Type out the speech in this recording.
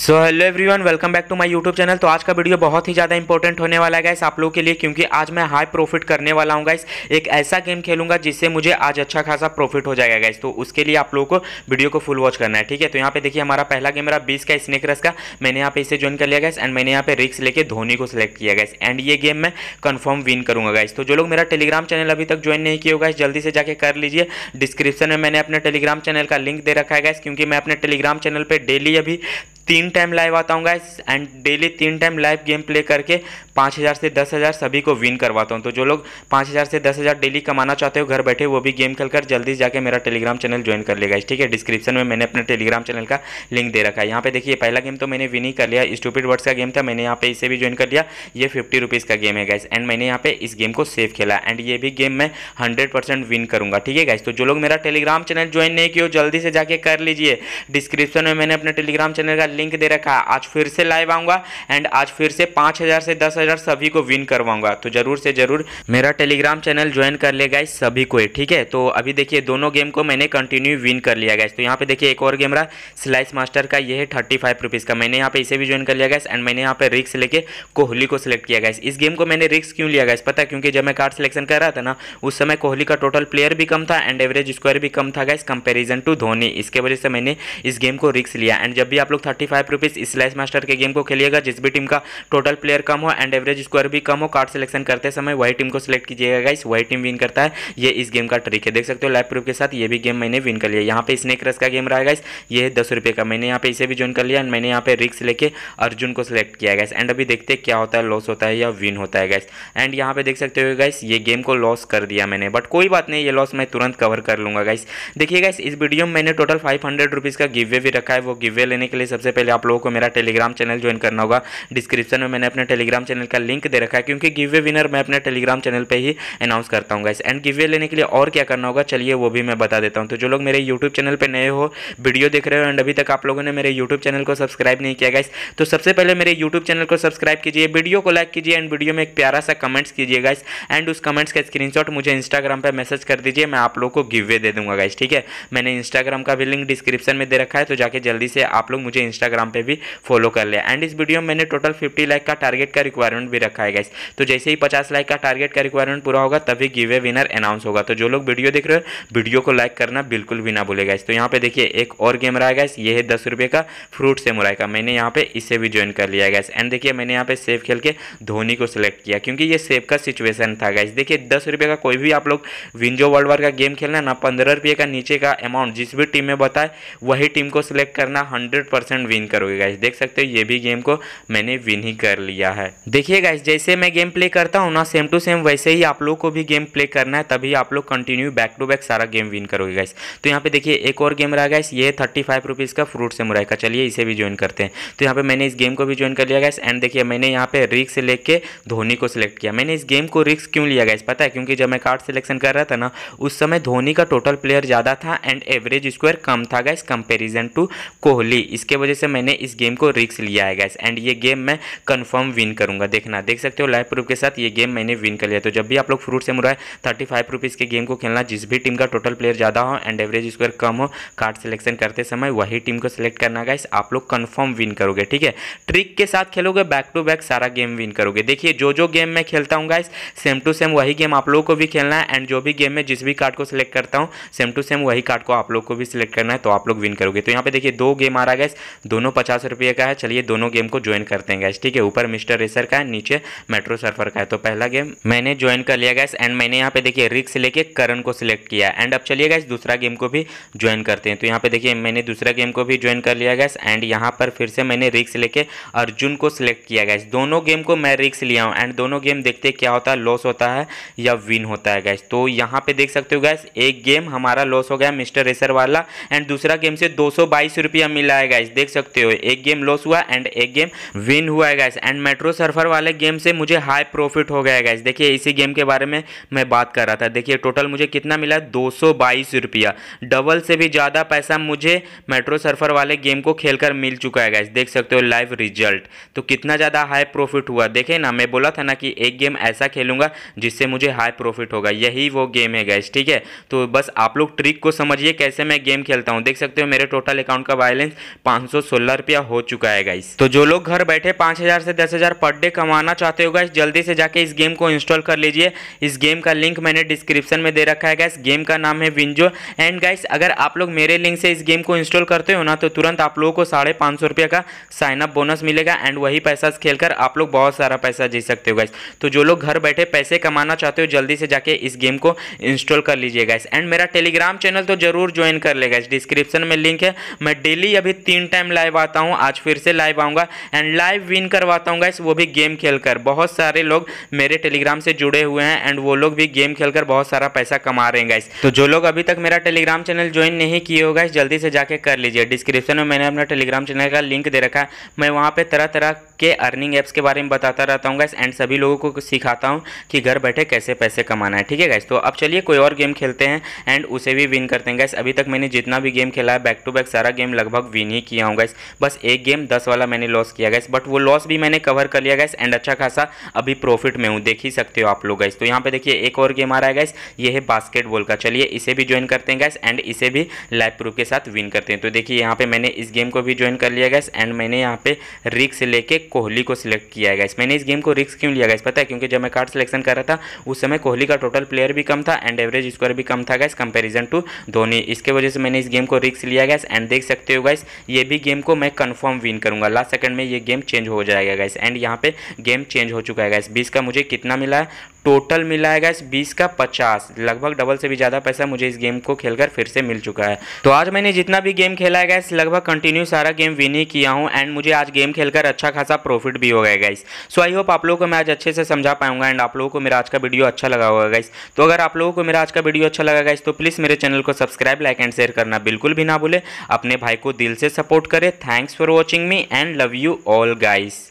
so hello everyone welcome back to my YouTube channel तो आज का वीडियो बहुत ही ज़्यादा इंपॉर्टेंट होने वाला है गाइस आप लोगों के लिए क्योंकि आज मैं हाई प्रॉफिट करने वाला हूँ गाइस एक ऐसा गेम खेलूंगा जिससे मुझे आज अच्छा खासा प्रॉफिट हो जाएगा गाइस तो उसके लिए आप लोगों को वीडियो को फुल वॉच करना है ठीक है तो यहाँ पे देखिए हमारा पहला गेम मेरा बीस का स्नेक रस का मैंने यहाँ पे इसे ज्वाइन कर लिया गया एंड मैंने यहाँ पे रिक्स लेके धोनी को सिलेक्ट किया गया एंड ये गेम मैं कन्फर्म विन करूँगा गाइस तो जो लोग मेरा टेलीग्राम चैनल अभी तक ज्वाइन नहीं किया होगा जल्दी से जाकर कर लीजिए डिस्क्रिप्शन में मैंने अपने टेलीग्राम चैनल का लिंक दे रखा है गाइस क्योंकि मैं अपने टेलीग्राम चैनल पर डेली अभी तीन टाइम लाइव आता हूँ गाइस एंड डेली तीन टाइम लाइव गेम प्ले करके पाँच हज़ार से दस हज़ार सभी को विन करवाता हूँ तो जो लोग पाँच हज़ार से दस हज़ार डेली कमाना चाहते हो घर बैठे वो भी गेम खेलकर जल्दी जाके मेरा टेलीग्राम चैनल ज्वाइन कर लेगा ठीक है डिस्क्रिप्शन में मैंने अपने टेलीग्राम चैनल का लिंक दे रखा है यहाँ पे देखिए पहला गेम तो मैंने विन ही कर लिया स्टूपिड वर्ड्स का गेम था मैंने यहाँ पे इसे भी ज्वाइन कर लिया ये फिफ्टी रुपीज़ का गेम है गाइस एंड मैंने यहाँ पे इस गेम को सेव खेला एंड ये भी गेम मैं हंड्रेड परसेंट विन करूँगा ठीक है गाइस तो जो लोग मेरा टेलीग्राम चैनल ज्वाइन नहीं किया जल्दी से जाके कर लीजिए डिस्क्रिप्शन में मैंने अपने टेलीग्राम चैनल का लिंक दे रखा है आज फिर से लाइव आऊंगा एंड आज फिर से पाँच हज़ार से दस हज़ार सभी को विन करवाऊंगा तो ज़रूर से ज़रूर मेरा टेलीग्राम चैनल ज्वाइन कर ले गाइस सभी को ठीक है तो अभी देखिए दोनों गेम को मैंने कंटिन्यू विन कर लिया गया तो यहाँ पे देखिए एक और गेम रहा स्लाइस मास्टर का ये है थर्टी फाइव रुपीज़ का मैंने यहाँ पे इसे भी ज्वाइन कर लिया गया एंड मैंने यहाँ पे रिक्स लेके कोहली को सिलेक्ट किया गया इस गेम को मैंने रिक्स क्यों लिया गया पता है क्योंकि जब मैं कार्ड सिलेक्शन कर रहा था ना उस समय कोहली का टोटल प्लेयर भी कम था एंड एवरेज स्क्वायर भी कम था गाइस कंपेरिजन टू धोनी इसके वजह से मैंने इस गेम को रिक्स लिया एंड जब भी आप लोग thirty five rupees slash master के गेम को खेलिएगा जिस भी टीम का टोटल प्लेयर कम हो एंड एवरेज स्क्वायर भी कम हो कार्ड सिलेक्शन करते समय वही टीम को सिलेक्ट कीजिएगा गाइस वही टीम विन करता है ये इस गेम का ट्रिक है देख सकते हो लाइव प्रूफ के साथ ये भी गेम मैंने विन कर लिया यहाँ पे स्नेक रस का गेम रहा गाइस ये दस रुपये का मैंने यहाँ पे इसे भी ज्वाइन कर लिया एंड मैंने यहाँ पे रिक्स लेके अर्जुन को सिलेक्ट किया गया एंड अभी देखते हैं क्या होता है लॉस होता है या विन होता है गैस एंड यहाँ पे देख सकते हो गाइस ये गेम को लॉस कर दिया मैंने बट कोई बात नहीं ये लॉस मैं तुरंत कवर कर लूंगा गाइस देखिए गाइस इस वीडियो में मैंने टोटल फाइव हंड्रेड रुपीज़ का गिवे भी रखा है वो गिवे लेने के लिए सबसे पहले आप लोगों को मेरा टेलीग्राम चैनल ज्वाइन करना होगा डिस्क्रिप्शन में मैंने अपने टेलीग्राम चैनल का लिंक दे रखा है क्योंकि गिव वे विनर मैं अपने टेलीग्राम चैनल पर ही अनाउंस करता हूँ गाइस एंड गिवे लेने के लिए और क्या करना होगा चलिए वो भी मैं बता देता हूँ तो जो लोग मेरे यूट्यूब चैनल पर नए हो वीडियो देख रहे हो एंड अभी तक आप लोगों ने मेरे यूट्यूब चैनल को सब्सक्राइब नहीं किया गाइस तो सबसे पहले मेरे यूट्यूब चैनल को सब्सक्राइब कीजिए वीडियो को लाइक कीजिए एंड वीडियो में एक प्यारा सा कमेंट्स कीजिए गाइस एंड उस कमेंट्स का स्क्रीनशॉट मुझे इंस्टाग्राम पर मैसेज कर दीजिए मैं आप लोग को गिव वे दे दूंगा गाइस ठीक है मैंने इंस्टाग्राम का भी लिंक डिस्क्रिप्शन में दे रखा है तो जाके जल्दी से आप लोग मुझे इंस्टा इंस्टाग्राम पे भी फॉलो कर लिया एंड इस वीडियो में मैंने टोटल फिफ्टी लाइक का टारगेट का रिक्वायरमेंट भी रखा है गाइस तो जैसे ही पचास लाइक का टारगेट का रिक्वायरमेंट पूरा होगा तभी गिवे विनर अनाउंस होगा तो जो लोग वीडियो देख रहे हो वीडियो को लाइक करना बिल्कुल भी ना भूले गाइस तो यहाँ पे देखिए एक और गेम रहा गाइस ये है दस रुपये का फ्रूट से मुराई का मैंने यहाँ पे इसे भी ज्वाइन कर लिया गाइस एंड देखिए मैंने यहाँ पे सेफ खेल के धोनी को सिलेक्ट किया क्योंकि ये सेफ का सिचुएसन था गाइस देखिए दस रुपये का कोई भी आप लोग विंजो वर्ल्ड वार का गेम खेलना ना पंद्रह रुपये का नीचे का अमाउंट जिस भी टीम में बताए वही टीम को सिलेक्ट करना हंड्रेड परसेंट विन करोगे गाइस देख सकते हो ये भी गेम को मैंने विन ही कर लिया है देखिए गाइस जैसे मैं गेम प्ले करता हूँ ना सेम टू सेम वैसे ही आप लोगों को भी गेम प्ले करना है तभी आप लोग कंटिन्यू बैक टू बैक सारा गेम विन करोगे गाइस तो यहाँ पे देखिए एक और गेम रहा गाइस ये थर्टी फाइव रुपीज़ का फ्रूट से मुराई का चलिए इसे भी ज्वाइन करते हैं तो यहाँ पे मैंने इस गेम को भी ज्वाइन कर लिया गाइस एंड देखिए मैंने यहाँ पे रिक्स लेके धोनी को सिलेक्ट किया मैंने इस गेम को रिक्स क्यों लिया गाइस पता है क्योंकि जब मैं कार्ड सिलेक्शन कर रहा था ना उस समय धोनी का टोटल प्लेयर ज़्यादा था एंड एवरेज स्क्वायर कम था गाइस कंपेरिजन टू कोहली इसके वजह से मैंने इस गेम को रिक्स लिया है गैस एंड ये गेम मैं कन्फर्म विन करूँगा देखना देख सकते हो लाइव प्रूफ के साथ ये गेम मैंने विन कर लिया तो जब भी आप लोग फ्रूट से मुराए थर्टी फाइव के गेम को खेलना जिस भी टीम का टोटल प्लेयर ज़्यादा हो एंड एवरेज स्क्वायर कम हो कार्ड सिलेक्शन करते समय वही टीम को सिलेक्ट करना गैस आप लोग कन्फर्म विन करोगे ठीक है ट्रिक के साथ खेलोगे बैक टू बैक सारा गेम विन करोगे देखिए जो जो गेम मैं खेलता हूँ गाइस सेम टू सेम वही गेम आप लोगों को भी खेलना है एंड जो भी गेम में जिस भी कार्ड को सिलेक्ट करता हूँ सेम टू सेम वही कार्ड को आप लोग को भी सिलेक्ट करना है तो आप लोग विन करोगे तो यहाँ पे देखिए दो गेम आ रहा है गैस दोनों पचास रुपये का है चलिए दोनों गेम को ज्वाइन करते हैं गैस ठीक है ऊपर मिस्टर रेसर का है नीचे मेट्रो सर्फर का है तो पहला गेम मैंने ज्वाइन कर लिया गैस एंड मैंने यहाँ पे देखिए रिक्स लेके करण को सिलेक्ट किया एंड अब चलिए गैस दूसरा गेम को भी ज्वाइन करते हैं तो यहाँ पे देखिए मैंने दूसरा गेम को भी ज्वाइन कर लिया गैस एंड यहाँ पर फिर से मैंने रिक्स लेके अर्जुन को सिलेक्ट किया गैस दोनों गेम को मैं रिक्स लिया हूँ एंड दोनों गेम देखते क्या होता है लॉस होता है या विन होता है गैस तो यहाँ पे देख सकते हो गैस एक गेम हमारा लॉस हो गया मिस्टर रेसर वाला एंड दूसरा गेम से दो सौ मिला है गैस देख सकते हो एक गेम लॉस हुआ एंड एक गेम विन हुआ है गैस एंड मेट्रो सर्फर वाले गेम से मुझे हाई प्रॉफिट हो गया है गैस देखिए इसी गेम के बारे में मैं बात कर रहा था देखिए टोटल मुझे कितना मिला दो रुपया डबल से भी ज़्यादा पैसा मुझे मेट्रो सर्फर वाले गेम को खेल मिल चुका है गैस देख सकते हो लाइव रिजल्ट तो कितना ज़्यादा हाई प्रॉफिट हुआ देखे ना मैं बोला था ना कि एक गेम ऐसा खेलूंगा जिससे मुझे हाई प्रॉफिट होगा यही वो गेम है गैस ठीक है तो बस आप लोग ट्रिक को समझिए कैसे मैं गेम खेलता हूँ देख सकते हो मेरे टोटल अकाउंट का बैलेंस पाँच सोलह रुपया हो चुका है गाइस तो जो लोग घर बैठे पांच हज़ार से दस हज़ार पर डे कमाना चाहते हो गाइस जल्दी से जाके इस गेम को इंस्टॉल कर लीजिए इस गेम का लिंक मैंने डिस्क्रिप्शन में दे रखा है गाइस गेम का नाम है विंजो एंड गाइस अगर आप लोग मेरे लिंक से इस गेम को इंस्टॉल करते हो ना तो तुरंत आप लोगों को साढ़े पाँच सौ रुपये का साइनअप बोनस मिलेगा एंड वही पैसा खेलकर आप लोग बहुत सारा पैसा जीत सकते हो गाइस तो जो लोग घर बैठे पैसे कमाना चाहते हो जल्दी से जाके इस गेम को इंस्टॉल कर लीजिए गाइस एंड मेरा टेलीग्राम चैनल तो जरूर ज्वाइन कर ले गाइस डिस्क्रिप्शन में लिंक है मैं डेली अभी तीन टाइम लाइव आता हूँ आज फिर से लाइव आऊँगा एंड लाइव विन करवाता हूँ गाइस वो भी गेम खेलकर बहुत सारे लोग मेरे टेलीग्राम से जुड़े हुए हैं एंड वो लोग भी गेम खेलकर बहुत सारा पैसा कमा रहे हैं गाइस तो जो लोग अभी तक मेरा टेलीग्राम चैनल ज्वाइन नहीं किए होगा इस जल्दी से जाके कर लीजिए डिस्क्रिप्शन में मैंने अपना टेलीग्राम चैनल का लिंक दे रखा है मैं वहाँ पर तरह तरह के अर्निंग ऐप्स के बारे में बताता रहता हूँ गैस एंड सभी लोगों को सिखाता हूँ कि घर बैठे कैसे पैसे कमाना है ठीक है गैस तो अब चलिए कोई और गेम खेलते हैं एंड उसे भी विन करते हैं गैस अभी तक मैंने जितना भी गेम खेला है बैक टू बैक सारा गेम लगभग विन ही किया हूँ गैस बस एक गेम दस वाला मैंने लॉस किया गैस बट वो लॉस भी मैंने कवर कर लिया गैस एंड अच्छा खासा अभी प्रॉफिट में हूँ देख ही सकते हो आप लोग गैस तो यहाँ पर देखिए एक और गेम आ रहा है गैस ये है बास्केटबॉल का चलिए इसे भी ज्वाइन करते हैं गैस एंड इसे भी लाइव प्रूफ के साथ विन करते हैं तो देखिए यहाँ पर मैंने इस गेम को भी ज्वाइन कर लिया गैस एंड मैंने यहाँ पर रिक्स लेके कोहली को सिलेक्ट किया है मैंने इस गेम को रिक्स क्यों लिया गया पता है क्योंकि जब मैं कार्ड सिलेक्शन कर रहा था उस समय कोहली का टोटल प्लेयर भी कम था एंड एवरेज स्कोर भी कम था गैस कंपेरिजन टू धोनी इसके वजह से मैंने इस गेम को रिस्क लिया गया एंड देख सकते हो गैस ये भी गेम को मैं कन्फर्म विन करूँगा लास्ट सेकंड में ये गेम चेंज हो जाएगा गैस एंड यहाँ पे गेम चेंज हो चुका है गैस बीस का मुझे कितना मिला है टोटल मिला है इस बीस का पचास लगभग डबल से भी ज़्यादा पैसा मुझे इस गेम को खेलकर फिर से मिल चुका है तो आज मैंने जितना भी गेम खेला है गैस लगभग कंटिन्यू सारा गेम विन ही किया हूँ एंड मुझे आज गेम खेलकर अच्छा खासा प्रॉफिट भी हो गया गाइस सो आई होप आप लोगों को मैं आज अच्छे से समझा पाऊंगा एंड आप लोगों को मेरा आज का वीडियो अच्छा लगा होगा गाइस तो अगर आप लोगों को मेरा आज का वीडियो अच्छा लगा गाइस तो प्लीज़ मेरे चैनल को सब्सक्राइब लाइक एंड शेयर करना बिल्कुल भी ना भूले अपने भाई को दिल से सपोर्ट करें thanks for watching me and love you all guys